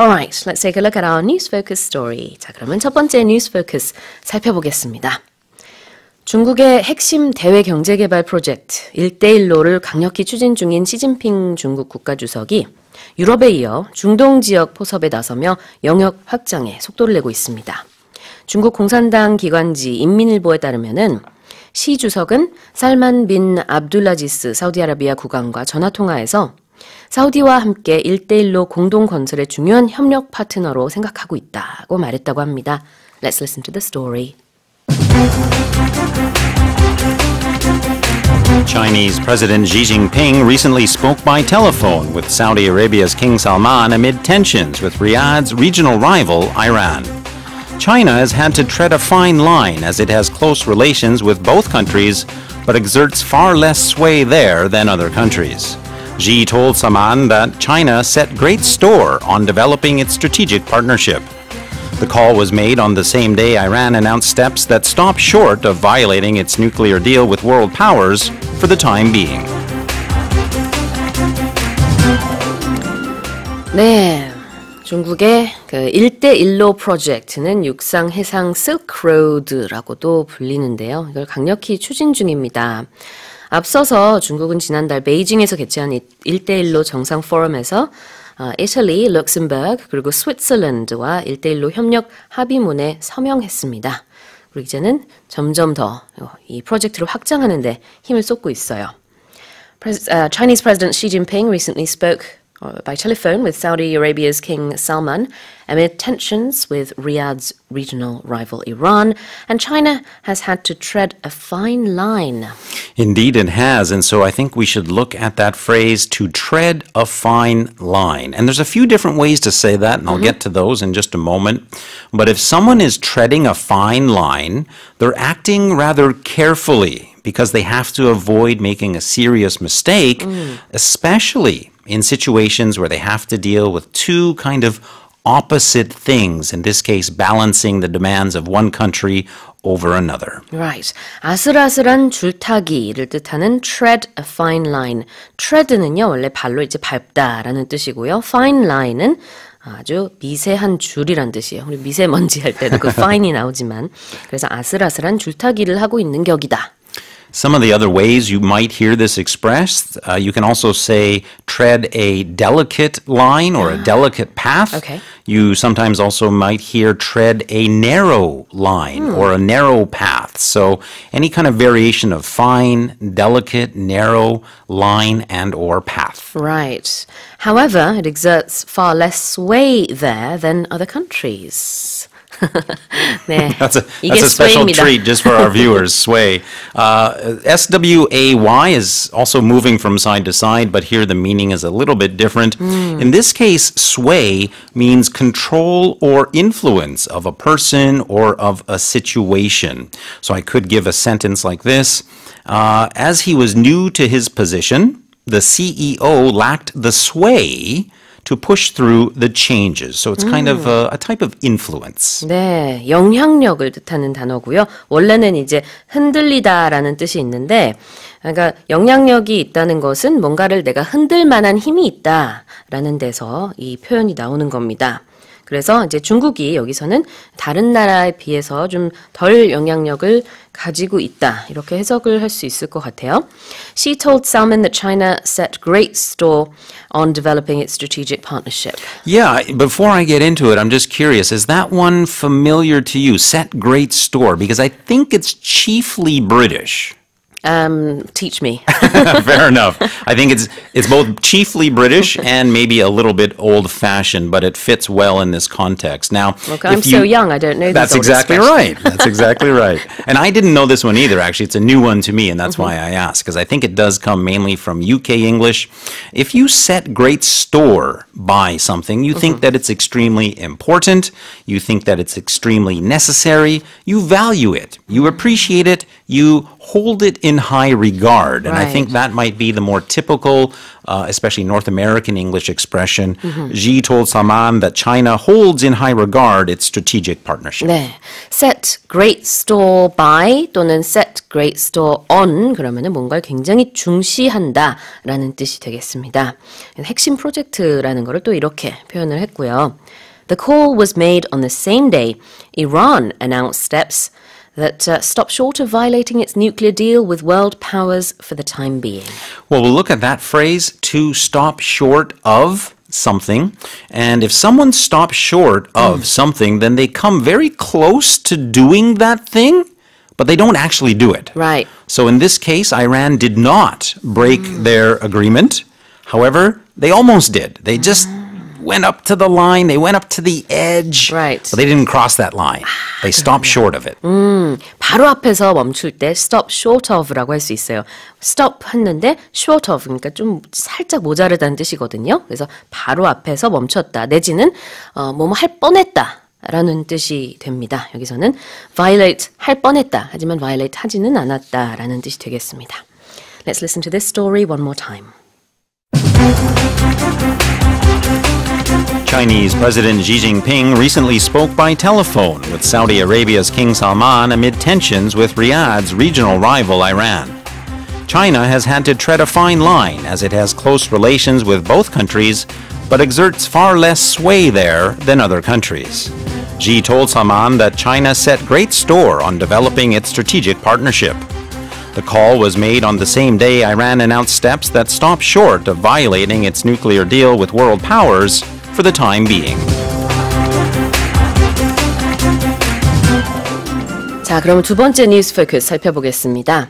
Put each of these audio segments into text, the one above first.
Alright, let's take a look at our news focus story. 자, 그러면 첫 번째 n 스 w s 스 살펴보겠습니다. 중국의 핵심 대외 경제 개발 프로젝트 일대일로를 강력히 추진 중인 시진핑 중국 국가주석이 유럽에 이어 중동 지역 포섭에 나서며 영역 확장에 속도를 내고 있습니다. 중국 공산당 기관지 인민일보에 따르면은 시 주석은 살만 빈 압둘라지스 사우디아라비아 국왕과 전화 통화에서 사우디와 함께 공동 건설의 중요한 협력 파트너로 생각하고 있다고 말했다고 합니다. Let's listen to the story. Chinese President Xi Jinping recently spoke by telephone with Saudi Arabia's King Salman amid tensions with Riyadh's regional rival, Iran. China has had to tread a fine line as it has close relations with both countries, but exerts far less sway there than other countries. Xi told Saman that China set great store on developing its strategic partnership. The call was made on the same day Iran announced steps that stop short of violating its nuclear deal with world powers for the time being. 네. 중국의 그 프로젝트는 육상 해상 실크로드라고도 불리는데요. 이걸 강력히 추진 중입니다. 앞서서 중국은 지난달 베이징에서 개최한 일대일로 정상 포럼에서 이탈리, 어, 룩셈버그 그리고 스위스랜드와 일대일로 협력 합의문에 서명했습니다. 그리고 이제는 점점 더 이 프로젝트를 확장하는 데 힘을 쏟고 있어요. 아, Chinese President Xi Jinping recently spoke Uh, by telephone with Saudi Arabia's King Salman amid tensions with Riyadh's regional rival Iran, and China has had to tread a fine line. Indeed, it has. And so I think we should look at that phrase to tread a fine line. And there's a few different ways to say that, and I'll mm-hmm. get to those in just a moment. But if someone is treading a fine line, they're acting rather carefully because they have to avoid making a serious mistake, mm. especially in situations where they have to deal with two kind of opposite things, in this case, balancing the demands of one country over another. Right. 아슬아슬한 줄타기를 뜻하는 tread a fine line. tread는요, 원래 발로 이제 밟다라는 뜻이고요. fine line은 아주 미세한 줄이란 뜻이에요. 우리 미세먼지 할 때도 그 fine이 나오지만 그래서 아슬아슬한 줄타기를 하고 있는 격이다. Some of the other ways you might hear this expressed, uh, you can also say tread a delicate line or ah. a delicate path. Okay. You sometimes also might hear tread a narrow line hmm. or a narrow path. So any kind of variation of fine, delicate, narrow, line and or path. Right. However, it exerts far less sway there than other countries. 네. that's a, that's a special treat just for our viewers. Sway. Uh, SWAY is also moving from side to side, but here the meaning is a little bit different. Hmm. In this case, sway means control or influence of a person or of a situation. So I could give a sentence like this uh, As he was new to his position, the CEO lacked the sway to push through the changes. So it's kind of a, a type of influence. 네, 영향력을 뜻하는 단어고요. 원래는 이제 흔들리다라는 뜻이 있는데 그러니까 영향력이 있다는 것은 뭔가를 내가 흔들 만한 힘이 있다라는 데서 이 표현이 나오는 겁니다. 그래서 이제 중국이 여기서는 다른 나라에 비해서 영향력을 가지고 있다. 이렇게 해석을 있을 것 같아요. She told Salman that China set great store on developing its strategic partnership. Yeah, before I get into it, I'm just curious. Is that one familiar to you? Set great store? Because I think it's chiefly British. Um, teach me. Fair enough. I think it's it's both chiefly British and maybe a little bit old fashioned, but it fits well in this context. Now, Look, I'm you, so young, I don't know. That's exactly right. That's exactly right. And I didn't know this one either. Actually, it's a new one to me, and that's mm -hmm. why I asked because I think it does come mainly from UK English. If you set great store by something, you mm -hmm. think mm-hmm. that it's extremely important, you think that it's extremely necessary, you value it, you mm-hmm. appreciate it, you hold it in high regard. And I think that might be the more typical, uh, especially North American English expression. Mm-hmm. Xi told Salman that China holds in high regard its strategic partnership. 네. set great store by 또는 set great store on 그러면은 뭔가를 굉장히 중시한다라는 뜻이 되겠습니다. 핵심 프로젝트라는 것을 또 이렇게 표현을 했고요. The call was made on the same day Iran announced steps that uh, short of violating its nuclear deal with world powers for the time being. Well, we'll look at that phrase to stop short of something. And if someone stops short of mm. something, then they come very close to doing that thing, but they don't actually do it. Right. So in this case, Iran did not break mm. their agreement. However, they almost did. They just ah. went up to the line. They went up to the edge. Right. But they didn't cross that line. They stopped short of it. 음, 바로 앞에서 멈출 때 stop short of라고 할 수 있어요. stop 했는데 short of 그러니까 좀 살짝 모자르다는 뜻이거든요. 그래서 바로 앞에서 멈췄다. 내지는 어, 뭐뭐 할 뻔했다. 라는 뜻이 됩니다. 여기서는 violate 할 뻔했다. 하지만 violate 하지는 않았다. 라는 뜻이 되겠습니다. Let's listen to this story one more time. Chinese President Xi Jinping recently spoke by telephone with Saudi Arabia's King Salman amid tensions with Riyadh's regional rival Iran. China has had to tread a fine line as it has close relations with both countries but exerts far less sway there than other countries. Xi told Salman that China set great store on developing its strategic partnership. The call was made on the same day Iran announced steps that stop short of violating its nuclear deal with world powers for the time being. 자, 그럼 두 번째 뉴스 포커스 그 살펴보겠습니다.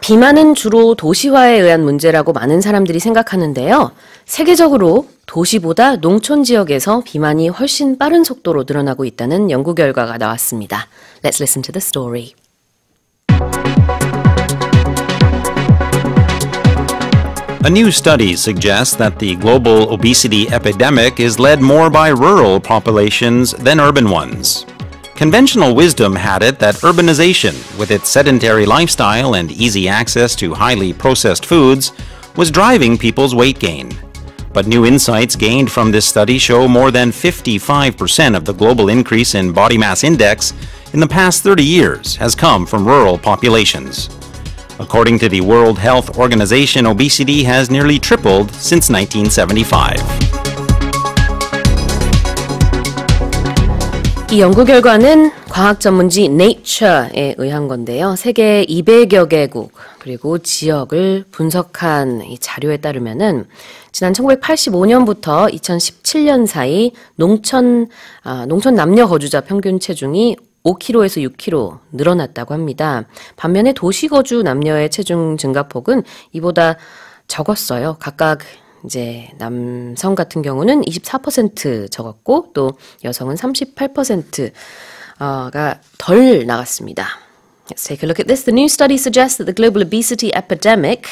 비만은 주로 도시화에 의한 문제라고 많은 사람들이 생각하는데요. 세계적으로 도시보다 농촌 지역에서 비만이 훨씬 빠른 속도로 늘어나고 있다는 연구 결과가 나왔습니다. Let's listen to the story. A new study suggests that the global obesity epidemic is led more by rural populations than urban ones. Conventional wisdom had it that urbanization, with its sedentary lifestyle and easy access to highly processed foods, was driving people's weight gain. But new insights gained from this study show more than 55% of the global increase in body mass index in the past 30 years has come from rural populations. According to the World Health Organization, obesity has nearly tripled since 1975. 이 연구 결과는 과학 전문지 Nature에 의한 건데요. 세계 200여 개국 그리고 지역을 분석한 이 자료에 따르면은 지난 1985년부터 2017년 사이 농촌 아, 농촌 남녀 거주자 평균 체중이 5kg에서 6kg 늘어났다고 합니다. 반면에 도시 거주 남녀의 체중 증가폭은 이보다 적었어요. 각각 이제 남성 같은 경우는 24% 적었고 또 여성은 38%가 덜 나갔습니다. Let's take a look at this. The new study suggests that the global obesity epidemic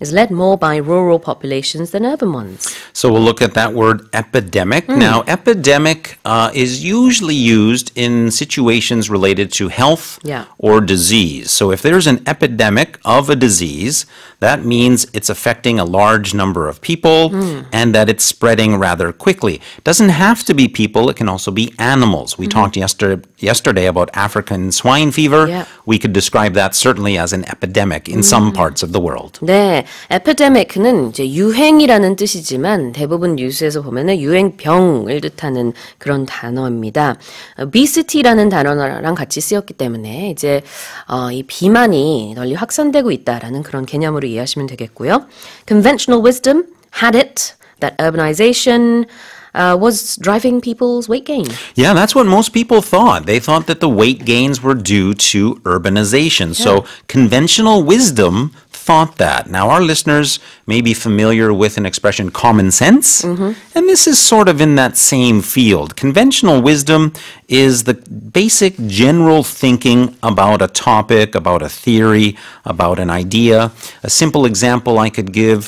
is led more by rural populations than urban ones. So we'll look at that word epidemic. Mm. Now, epidemic uh, is usually used in situations related to health yeah. or disease. So if there's an epidemic of a disease, that means it's affecting a large number of people mm. and that it's spreading rather quickly. It doesn't have to be people, it can also be animals. We mm -hmm. talked yester yesterday about African swine fever. Yeah. We could describe that certainly as an epidemic in mm. some hmm. parts of the world. 네, epidemic는 이제 유행이라는 뜻이지만 대부분 뉴스에서 보면은 유행병을 뜻하는 그런 단어입니다. obesity라는 단어랑 같이 쓰였기 때문에 이제 어, 이 비만이 널리 확산되고 있다라는 그런 개념으로 되겠고요. Conventional wisdom had it that urbanization uh, was driving people's weight gain. Yeah, that's what most people thought. They thought that the weight gains were due to urbanization. Yeah. So conventional wisdom thought that. Now, our listeners may be familiar with an expression common sense, mm-hmm. and this is sort of in that same field. Conventional wisdom is the basic general thinking about a topic, about a theory, about an idea. A simple example I could give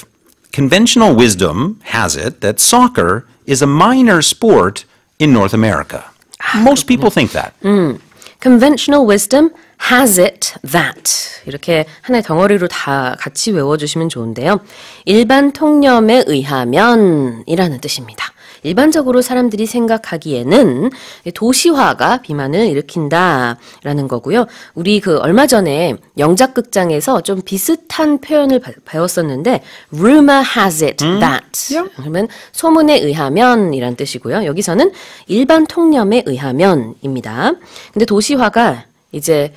conventional wisdom has it that soccer is a minor sport in North America. Ah. Most people think that. Mm. Conventional wisdom has it that 이렇게 하나의 덩어리로 다 같이 외워주시면 좋은데요. 일반 통념에 의하면이라는 뜻입니다. 일반적으로 사람들이 생각하기에는 도시화가 비만을 일으킨다라는 거고요. 우리 그 얼마 전에 영작극장에서 좀 비슷한 표현을 배웠었는데 rumor has it 음? that 음? 그러면 소문에 의하면이란 뜻이고요. 여기서는 일반 통념에 의하면입니다. 근데 도시화가 이제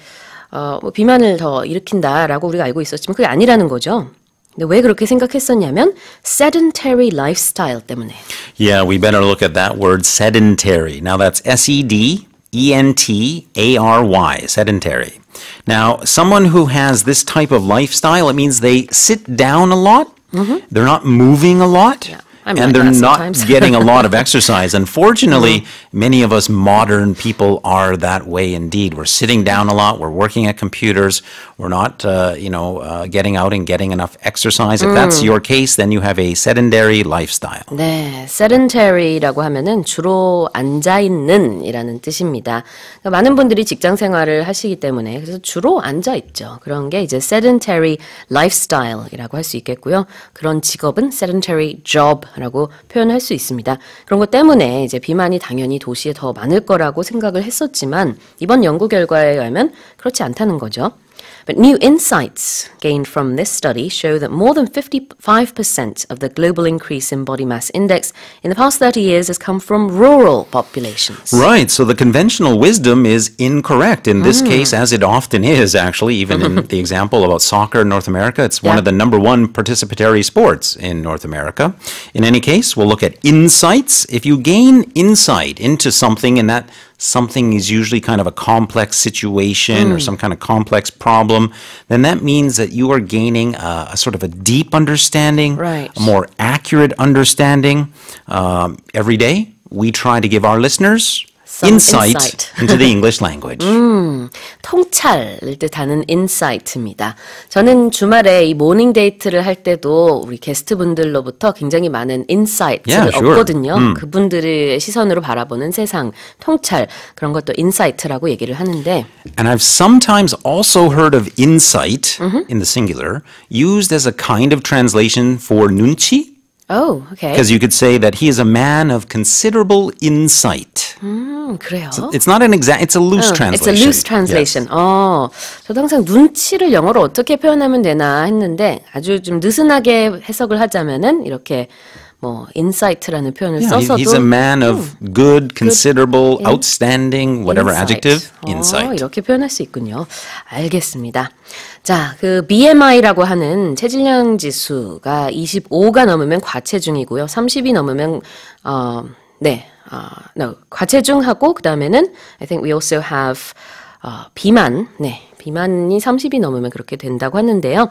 어, 비만을 더 일으킨다라고 우리가 알고 있었지만 그게 아니라는 거죠. 근데 왜 그렇게 생각했었냐면 sedentary lifestyle 때문에. Yeah, we better look at that word sedentary. Now that's S E D E N T A R Y, sedentary. Now, someone who has this type of lifestyle, it means they sit down a lot. Mm -hmm. They're not moving a lot. Yeah. I'm and like they're not getting a lot of exercise. Unfortunately, mm -hmm. many of us modern people are that way indeed. We're sitting down a lot. We're working at computers. We're not, uh, you know, uh, getting out and getting enough exercise. If mm. that's your case, then you have a sedentary lifestyle. 네, sedentary라고 하면은 주로 앉아 있는이라는 뜻입니다. 그러니까 많은 분들이 직장 생활을 하시기 때문에 그래서 주로 앉아 있죠. 그런 게 이제 sedentary lifestyle이라고 할 수 있겠고요. 그런 직업은 sedentary job. 라고 표현할 수 있습니다. 그런 것 때문에 이제 비만이 당연히 도시에 더 많을 거라고 생각을 했었지만 이번 연구 결과에 의하면 그렇지 않다는 거죠. But new insights gained from this study show that more than 55% of the global increase in body mass index in the past 30 years has come from rural populations. Right, so the conventional wisdom is incorrect in this mm. case, as it often is, actually. Even in the example about soccer in North America, it's yeah. one of the number one participatory sports in North America. In any case, we'll look at insights. If you gain insight into something in that something is usually kind of a complex situation mm. or some kind of complex problem, then that means that you are gaining a, a sort of a deep understanding, right. a more accurate understanding um, every day. We try to give our listeners insight, insight, into the English language. 음, 통찰을 뜻하는 insight입니다. 저는 주말에 이 모닝 데이트를 할 때도 우리 게스트분들로부터 굉장히 많은 insight를 yeah, sure. 얻거든요. 음. 그분들의 시선으로 바라보는 세상, 통찰 그런 것도 insight라고 얘기를 하는데 And I've sometimes also heard of insight mm -hmm. in the singular used as a kind of translation for 눈치 Oh, okay. Because you could say that he is a man of considerable insight. 음, 그래요. So it's not an exact, it's a loose 어, translation. It's a loose translation. Yes. 어, 저도 항상 눈치를 영어로 어떻게 표현하면 되나 했는데 아주 좀 느슨하게 해석을 하자면은 이렇게 뭐 insight라는 표현을 yeah, 써서도 he's a man of good, considerable, good, outstanding, whatever insight. adjective, 어, insight. 이렇게 표현할 수 있군요. 알겠습니다. 자, 그 BMI라고 하는 체질량 지수가 25가 넘으면 과체중이고요. 30이 넘으면 어, 네. 어, no, 과체중하고 그다음에는 I think we also have 어, 비만. 네. 비만이 30이 넘으면 그렇게 된다고 하는데요.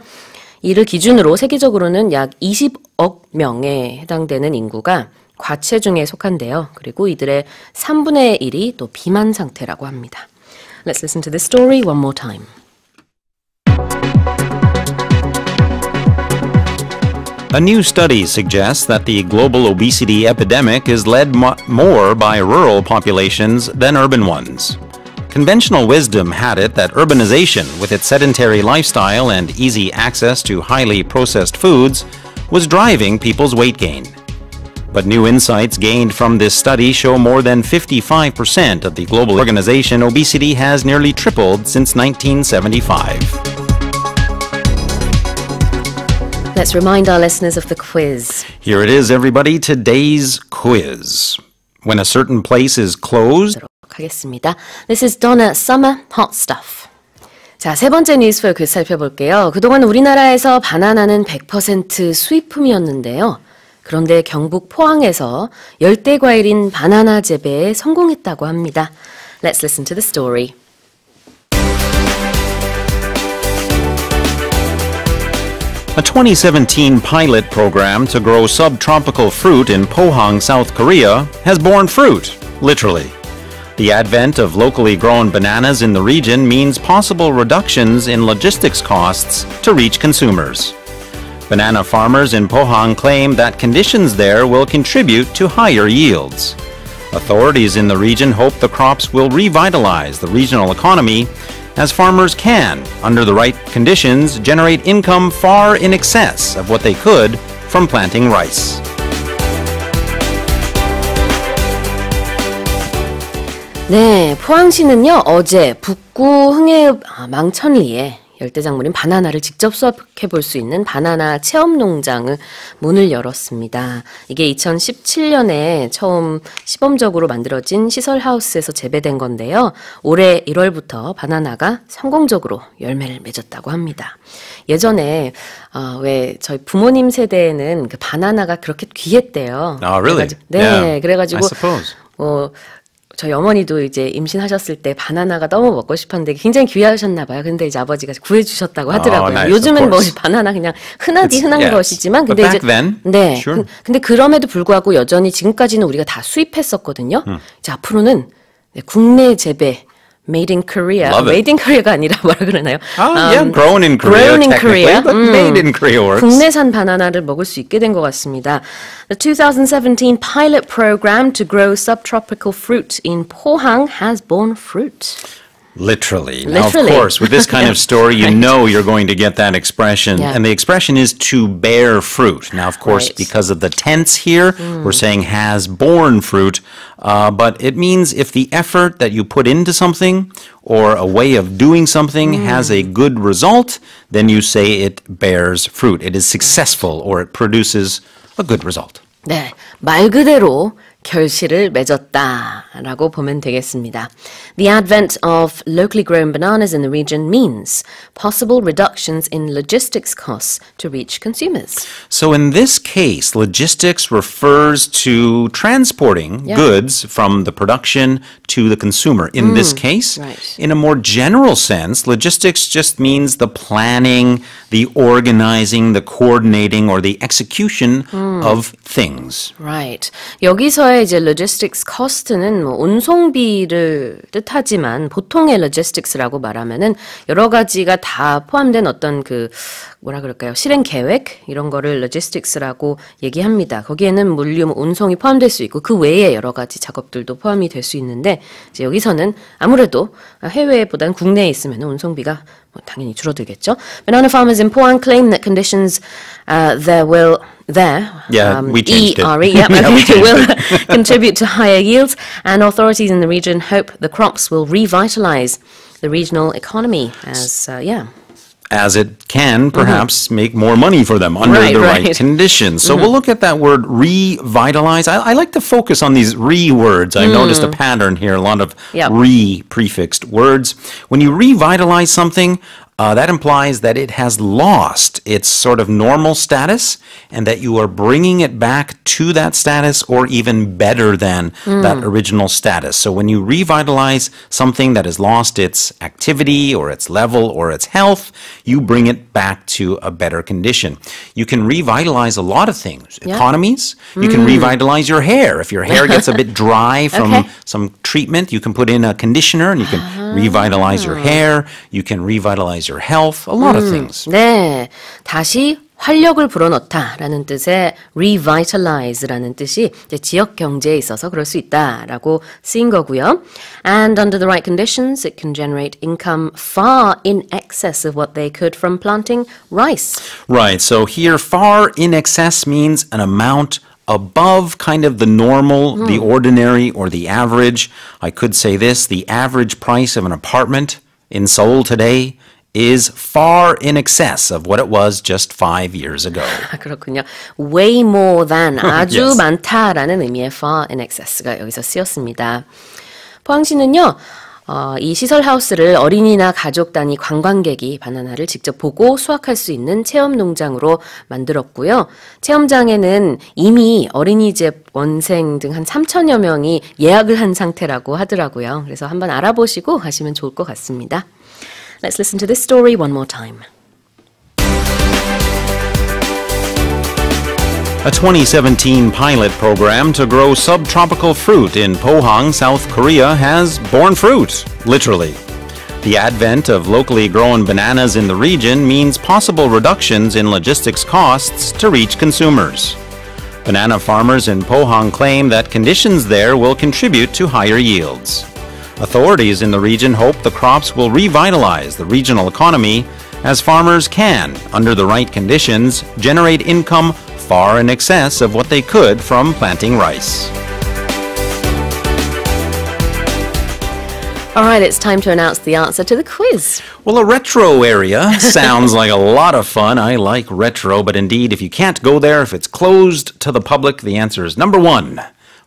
이를 기준으로 세계적으로는 약 20억 명에 해당되는 인구가 과체중에 속한데요. 그리고 이들의 3분의 1이 또 비만 상태라고 합니다. Let's listen to this story one more time. A new study suggests that the global obesity epidemic is led mo more by rural populations than urban ones. Conventional wisdom had it that urbanization, with its sedentary lifestyle and easy access to highly processed foods, was driving people's weight gain. But new insights gained from this study show more than 55% of the global organization obesity has nearly tripled since 1975. Let's remind our listeners of the quiz. Here it is, everybody. Today's quiz. When a certain place is closed, 보도록 하겠습니다. This is Donna Summer Hot Stuff. 자, 세 번째 뉴스포 글 살펴볼게요. 그동안 우리나라에서 바나나는 100% 수입품이었는데요. 그런데 경북 포항에서 열대 과일인 바나나 재배에 성공했다고 합니다. Let's listen to the story. A 2017 pilot program to grow subtropical fruit in Pohang, South Korea has borne fruit, literally. The advent of locally grown bananas in the region means possible reductions in logistics costs to reach consumers. Banana farmers in Pohang claim that conditions there will contribute to higher yields. Authorities in the region hope the crops will revitalize the regional economy as farmers can, under the right conditions, generate income far in excess of what they could from planting rice. 네, 포항시는요, 어제 북구 흥해 아, 망천리에 열대작물인 바나나를 직접 수확해 볼 수 있는 바나나 체험 농장을 문을 열었습니다. 이게 2017년에 처음 시범적으로 만들어진 시설 하우스에서 재배된 건데요. 올해 1월부터 바나나가 성공적으로 열매를 맺었다고 합니다. 예전에 어, 왜 저희 부모님 세대에는 그 바나나가 그렇게 귀했대요. 아, really? 그래가지고, 네, yeah. 그래가지고 어, 저희 어머니도 이제 임신하셨을 때 바나나가 너무 먹고 싶었는데 굉장히 귀하셨나 봐요. 근데 이제 아버지가 구해 주셨다고 아, 하더라고요. Oh, nice, 요즘은 뭐 바나나 그냥 흔하디 It's, 흔한 yes. 것이지만 근데 이제 then, 네. Sure. 근데 그럼에도 불구하고 여전히 지금까지는 우리가 다 수입했었거든요. 음. 이제 앞으로는 국내 재배 Made in Korea. Love it. Made in Korea가 아니라 뭐라 그러나요? Oh, um, yeah, grown in Korea. Grown in Korea. But 음, made in Korea works. 국내산 바나나를 먹을 수 있게 된것 같습니다. The 2017 pilot program to grow subtropical fruit in Pohang has borne fruit. Literally. Literally. Now, of course, with this kind of story, you right. know you're going to get that expression. Yeah. And the expression is to bear fruit. Now, of course, right. because of the tense here, mm. we're saying has borne fruit. Uh, but it means if the effort that you put into something or a way of doing something mm. has a good result, then you say it bears fruit. It is successful or it produces a good result. 네, 말 그대로 결실을 맺었다라고 보면 되겠습니다. The advent of locally grown bananas in the region means possible reductions in logistics costs to reach consumers. So in this case, logistics refers to transporting yeah. goods from the production to the consumer. In mm, this case, right. in a more general sense, logistics just means the planning, the organizing, the coordinating or the execution mm. of things. Right. 여기서 우리나라의 이제 logistics c o s t 는뭐 운송비를 뜻하지만 보통의 s t i c s 라고 말하면은 여러 가지가 다 포함된 어떤 그 뭐라 그럴까요? 실행 계획 이런 거를 로지스틱스라고 얘기합니다. 거기에는 물류 뭐 운송이 포함될 수 있고 그 외에 여러 가지 작업들도 포함이 될 수 있는데 이제 여기서는 아무래도 해외보다는 국내에 있으면 운송비가 뭐 당연히 줄어들겠죠. Banana farmers in Pohang claim that conditions uh, there will there yeah, um, we changed ERE, it. Yep, yeah, okay, we will contribute to higher yields, and authorities in the region hope the crops will revitalize the regional economy as uh, yeah. as it can mm-hmm. perhaps mm-hmm. make more money for them under right, the right, right conditions. So mm-hmm. we'll look at that word revitalize. I, I, like to focus on these re words. I mm. noticed a mm. pattern here, a lot of yep. re prefixed words. When you revitalize something, uh, that implies that it has lost its sort of normal status and that you are bringing it back to that status or even better than mm. that original status. So when you revitalize something that has lost its activity or its level or its health, you bring it back to a better condition. You can revitalize a lot of things, yeah. economies. You mm. can hmm. revitalize your hair. If your hair gets a bit dry from okay. some treatment, you can put in a conditioner and you can uh-huh revitalize your mm. hair, you can revitalize your health, a lot of mm. things. 네. 다시 활력을 불어넣다라는 뜻의 revitalize라는 뜻이 이제 지역 경제에 있어서 그럴 수 있다라고 쓰인 거고요. And under the right conditions, it can generate income far in excess of what they could from planting rice. Right. So here, far in excess means an amount above kind of the normal, mm. the ordinary, or the average. I could say this the average price of an apartment in Seoul today is far in excess of what it was just five years ago. 그렇군요. Way more than 아주 yes. 많다라는 의미의 far in excess가 여기서 쓰였습니다. 포항시는요. 어, 이 시설 하우스를 어린이나 가족 단위 관광객이 바나나를 직접 보고 수확할 수 있는 체험 농장으로 만들었고요. 체험장에는 이미 어린이집 원생 등 한 3천여 명이 예약을 한 상태라고 하더라고요. 그래서 한번 알아보시고 가시면 좋을 것 같습니다. Let's listen to this story one more time. a 2017 pilot program to grow subtropical fruit in Pohang, South Korea has borne fruit, literally. The advent of locally grown bananas in the region means possible reductions in logistics costs to reach consumers. Banana farmers in Pohang claim that conditions there will contribute to higher yields. Authorities in the region hope the crops will revitalize the regional economy as farmers can, under the right conditions, generate income far in excess of what they could from planting rice. All right, it's time to announce the answer to the quiz. Well, a retro area sounds like a lot of fun. I like retro, but indeed, if you can't go there, if it's closed to the public, the answer is number one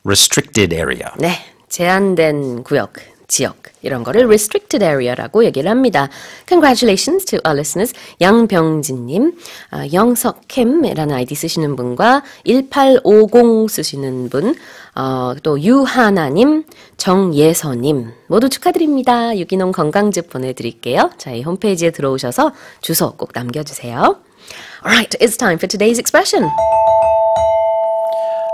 restricted area. 네, 제한된 구역. 지역 이런 거를 restricted area라고 얘기를 합니다. Congratulations to our listeners. 양병진님, 아, 영석캠이라는 아이디 쓰시는 분과 1850 쓰시는 분, 어, 또 유하나님, 정예선님 모두 축하드립니다. 유기농 건강즙 보내드릴게요. 저희 홈페이지에 들어오셔서 주소 꼭 남겨주세요. Alright, it's time for today's expression.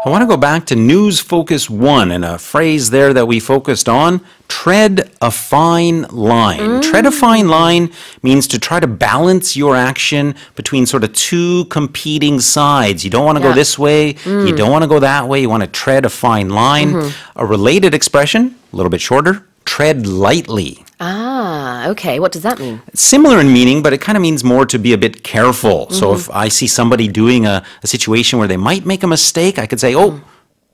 I want to go back to News Focus 1 and a phrase there that we focused on tread a fine line. Mm. Tread a fine line means to try to balance your action between sort of two competing sides. You don't want to yeah. go this way, mm. you don't want to go that way, you want to tread a fine line. Mm -hmm. A related expression, a little bit shorter, tread lightly. Ah, okay. What does that mean? Similar in meaning, but it kind of means more to be a bit careful. Mm -hmm. So mm-hmm. if I see somebody doing a, a, situation where they might make a mistake, I could say, oh, mm.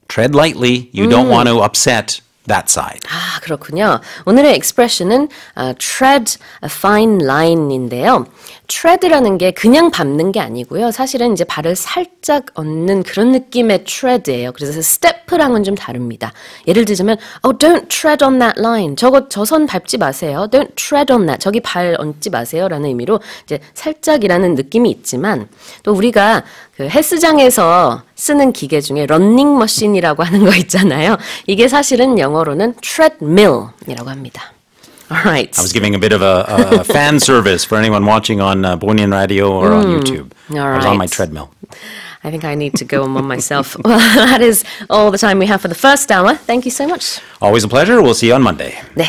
tread lightly. You mm. don't want to upset that side. 아, ah, 그렇군요. 오늘의 expression은 uh, tread a fine line인데요. 트레드라는 게 그냥 밟는 게 아니고요. 사실은 이제 발을 살짝 얹는 그런 느낌의 트레드예요. 그래서 스태프랑은 좀 다릅니다. 예를 들자면 oh don't tread on that line. 저거 저 선 밟지 마세요. don't tread on that. 저기 발 얹지 마세요라는 의미로 이제 살짝이라는 느낌이 있지만 또 우리가 그 헬스장에서 쓰는 기계 중에 런닝 머신이라고 하는 거 있잖아요. 이게 사실은 영어로는 트레드밀이라고 합니다. All right. I was giving a bit of a, a fan service for anyone watching on uh, Bonian Radio or mm, on hmm. YouTube. All right. I was on my treadmill. I think I need to go on myself. well, that is all the time we have for the first hour. Thank you so much. Always a pleasure. We'll see you on Monday. 네.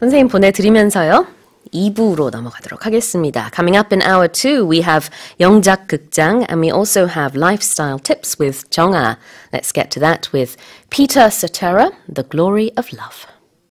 선생님 보내드리면서요. 2부로 넘어가도록 하겠습니다. Coming up in hour 2, we have 영작 극장 and we also have lifestyle tips with 정아. Let's get to that with Peter Cetera, The Glory of Love.